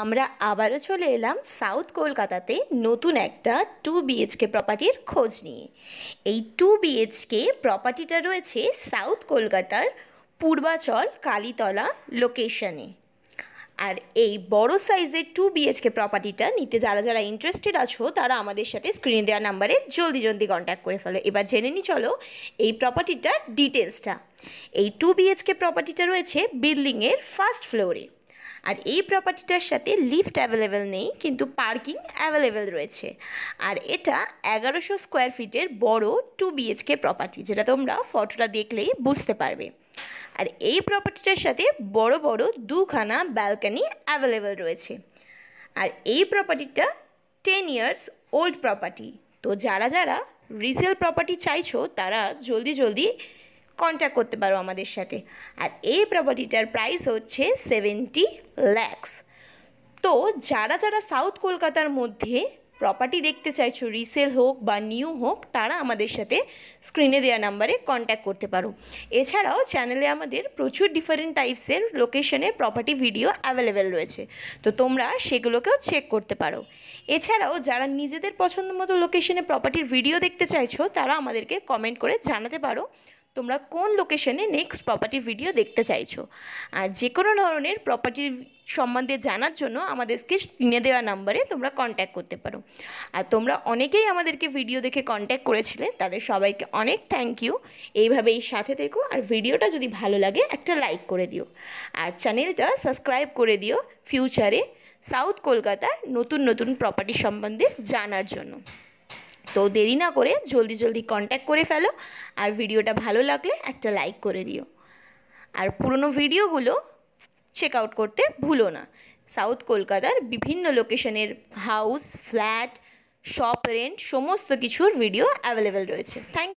আমরা আবারও চলে এলাম সাউথ কলকাতাতে নতুন একটা টু বিএচকে প্রপার্টির খোঁজ নিয়ে এই টু বিএচকে প্রপার্টিটা রয়েছে সাউথ কলকাতার পূর্বাচল কালীতলা লোকেশনে আর এই বড় সাইজের টু বিএচকে প্রপার্টিটা নিতে যারা যারা ইন্টারেস্টেড আছো তারা আমাদের সাথে স্ক্রিনে দেওয়া নাম্বারে জলদি জলদি কন্ট্যাক্ট করে ফেলো এবার জেনে নি চলো এই প্রপার্টিটার ডিটেলসটা এই টু বিএচকে প্রপার্টিটা রয়েছে বিল্ডিংয়ের ফার্স্ট ফ্লোরে আর এই প্রপার্টিটার সাথে লিফট অ্যাভেলেবেল নেই কিন্তু পার্কিং অ্যাভেলেবেল রয়েছে আর এটা এগারোশো স্কোয়ার ফিটের বড় টু বিএচকে প্রপার্টি যেটা তোমরা ফটোটা দেখলেই বুঝতে পারবে আর এই প্রপার্টিটার সাথে বড় বড় দুখানা ব্যালকানি অ্যাভেলেবেল রয়েছে আর এই প্রপার্টিটা টেন ইয়ার্স ওল্ড প্রপার্টি তো যারা যারা রিসেল প্রপার্টি চাইছো তারা জলদি জলদি কন্ট্যাক্ট করতে পারো আমাদের সাথে আর এই প্রপার্টিটার প্রাইস হচ্ছে সেভেন্টি ল্যাক্স তো যারা যারা সাউথ কলকাতার মধ্যে প্রপার্টি দেখতে চাইছো রিসেল হোক বা নিউ হোক তারা আমাদের সাথে স্ক্রিনে দেওয়া নাম্বারে কন্ট্যাক্ট করতে পারো এছাড়াও চ্যানেলে আমাদের প্রচুর ডিফারেন্ট টাইপসের লোকেশনে প্রপার্টি ভিডিও অ্যাভেলেবেল রয়েছে তো তোমরা সেগুলোকেও চেক করতে পারো এছাড়াও যারা নিজেদের পছন্দ মতো লোকেশনে প্রপার্টির ভিডিও দেখতে চাইছো তারা আমাদেরকে কমেন্ট করে জানাতে পারো তোমরা কোন লোকেশনে নেক্সট প্রপার্টি ভিডিও দেখতে চাইছো আর যে কোনো ধরনের প্রপার্টির সম্বন্ধে জানার জন্য আমাদেরকে স্ক্রিনে দেওয়া নাম্বারে তোমরা কন্ট্যাক্ট করতে পারো আর তোমরা অনেকেই আমাদেরকে ভিডিও দেখে কন্ট্যাক্ট করেছিলে তাদের সবাইকে অনেক থ্যাংক ইউ এইভাবেই সাথে থেকো আর ভিডিওটা যদি ভালো লাগে একটা লাইক করে দিও আর চ্যানেলটা সাবস্ক্রাইব করে দিও ফিউচারে সাউথ কলকাতার নতুন নতুন প্রপার্টি সম্বন্ধে জানার জন্য তো দেরি না করে জলদি জলদি কন্ট্যাক্ট করে ফেলো আর ভিডিওটা ভালো লাগলে একটা লাইক করে দিও আর পুরনো ভিডিওগুলো চেক আউট করতে ভুলো না সাউথ কলকাতার বিভিন্ন লোকেশনের হাউস ফ্ল্যাট শপ রেন্ট সমস্ত কিছুর ভিডিও অ্যাভেলেবেল রয়েছে থ্যাংক